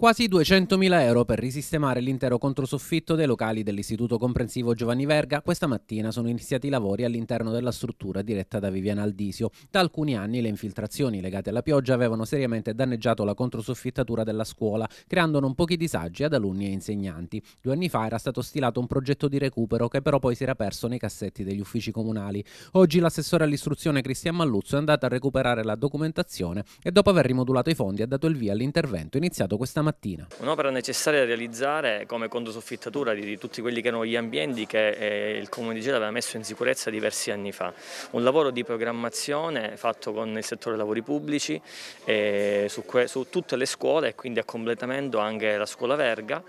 Quasi 200.000 euro per risistemare l'intero controsoffitto dei locali dell'Istituto Comprensivo Giovanni Verga. Questa mattina sono iniziati i lavori all'interno della struttura diretta da Viviana Aldisio. Da alcuni anni le infiltrazioni legate alla pioggia avevano seriamente danneggiato la controsoffittatura della scuola, creando non pochi disagi ad alunni e insegnanti. Due anni fa era stato stilato un progetto di recupero che però poi si era perso nei cassetti degli uffici comunali. Oggi l'assessore all'istruzione Cristian Malluzzo è andato a recuperare la documentazione e dopo aver rimodulato i fondi ha dato il via all'intervento iniziato questa mattina mattina. Un'opera necessaria da realizzare come condosoffittatura di tutti quelli che erano gli ambienti che eh, il Comune di Gela aveva messo in sicurezza diversi anni fa. Un lavoro di programmazione fatto con il settore lavori pubblici eh, su, su, tutte le scuole e quindi a completamento anche la scuola Verga.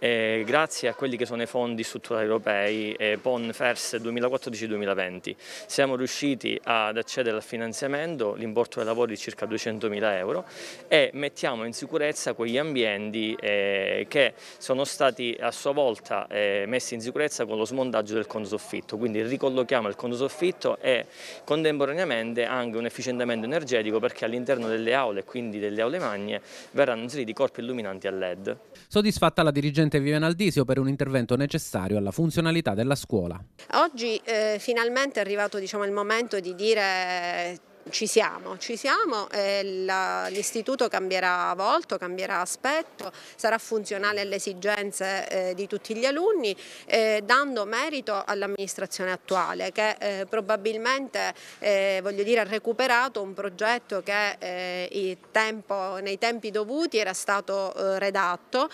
Eh, grazie a quelli che sono i fondi strutturali europei PON FERS 2014-2020 siamo riusciti ad accedere al finanziamento, l'importo dei lavori di circa 200.000 euro e mettiamo in sicurezza quegli ambienti incendi eh, che sono stati a sua volta eh, messi in sicurezza con lo smontaggio del consoffitto, quindi ricollochiamo il consoffitto e contemporaneamente anche un efficientamento energetico perché all'interno delle aule, e quindi delle aule magne, verranno inseriti corpi illuminanti a LED. Soddisfatta la dirigente Viviana Aldisio per un intervento necessario alla funzionalità della scuola. Oggi eh, finalmente è arrivato diciamo, il momento di dire ci siamo, ci siamo, l'istituto cambierà volto, cambierà aspetto, sarà funzionale alle esigenze eh, di tutti gli alunni, eh, dando merito all'amministrazione attuale che eh, probabilmente eh, dire, ha recuperato un progetto che nei tempi dovuti era stato redatto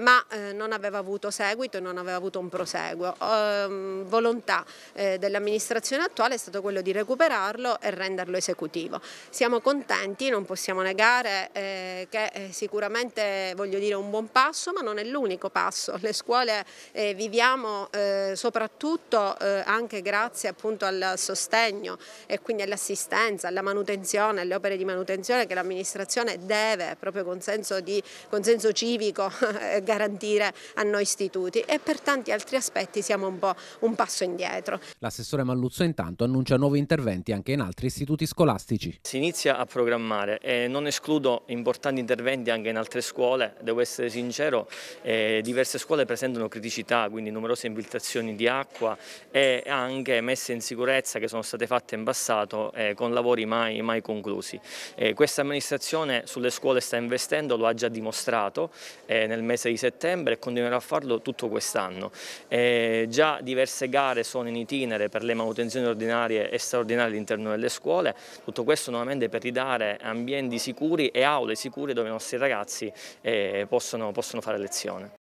ma non aveva avuto seguito e non aveva avuto un proseguo. Ehm, volontà dell'amministrazione attuale è stato quello di recuperarlo e renderlo esecutivo. Siamo contenti, non possiamo negare eh, che eh, sicuramente voglio dire un buon passo, ma non è l'unico passo. Le scuole eh, viviamo eh, soprattutto eh, anche grazie appunto al sostegno e quindi all'assistenza, alla manutenzione, alle opere di manutenzione che l'amministrazione deve proprio con senso, di, con senso civico eh, garantire a noi istituti e per tanti altri aspetti siamo un po' un passo indietro. L'assessore Malluzzo intanto annuncia nuovi interventi anche in altri altri istituti scolastici. Si inizia a programmare e non escludo importanti interventi anche in altre scuole, devo essere sincero, eh, diverse scuole presentano criticità, quindi numerose infiltrazioni di acqua e anche messe in sicurezza che sono state fatte in passato eh, con lavori mai, mai conclusi. Eh, questa amministrazione sulle scuole sta investendo, lo ha già dimostrato eh, nel mese di settembre e continuerà a farlo tutto quest'anno. Eh, già diverse gare sono in itinere per le manutenzioni ordinarie e straordinarie all'interno delle delle scuole, tutto questo nuovamente per ridare ambienti sicuri e aule sicure dove i nostri ragazzi eh, possono, possono fare lezione.